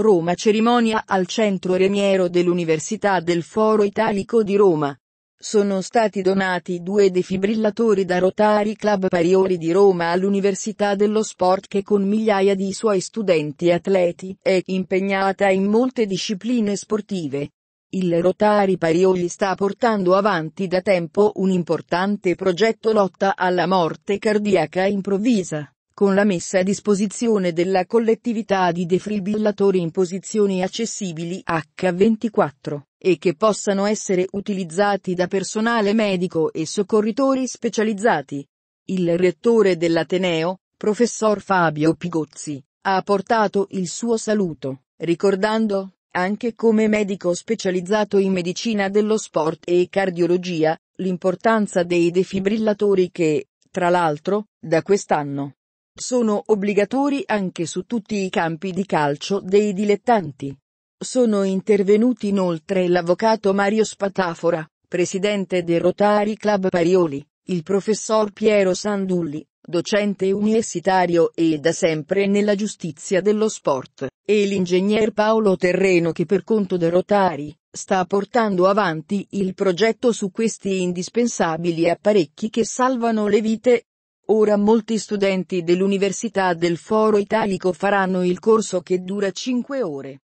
Roma cerimonia al centro Remiero dell'Università del Foro Italico di Roma. Sono stati donati due defibrillatori da Rotary Club Parioli di Roma all'Università dello Sport che con migliaia di suoi studenti atleti è impegnata in molte discipline sportive. Il Rotari Parioli sta portando avanti da tempo un importante progetto lotta alla morte cardiaca improvvisa con la messa a disposizione della collettività di defibrillatori in posizioni accessibili H24, e che possano essere utilizzati da personale medico e soccorritori specializzati. Il rettore dell'Ateneo, professor Fabio Pigozzi, ha portato il suo saluto, ricordando, anche come medico specializzato in medicina dello sport e cardiologia, l'importanza dei defibrillatori che, tra l'altro, da quest'anno, sono obbligatori anche su tutti i campi di calcio dei dilettanti. Sono intervenuti inoltre l'avvocato Mario Spatafora, presidente del Rotary Club Parioli, il professor Piero Sandulli, docente universitario e da sempre nella giustizia dello sport, e l'ingegner Paolo Terreno che per conto del Rotari, sta portando avanti il progetto su questi indispensabili apparecchi che salvano le vite, Ora molti studenti dell'Università del Foro Italico faranno il corso che dura 5 ore.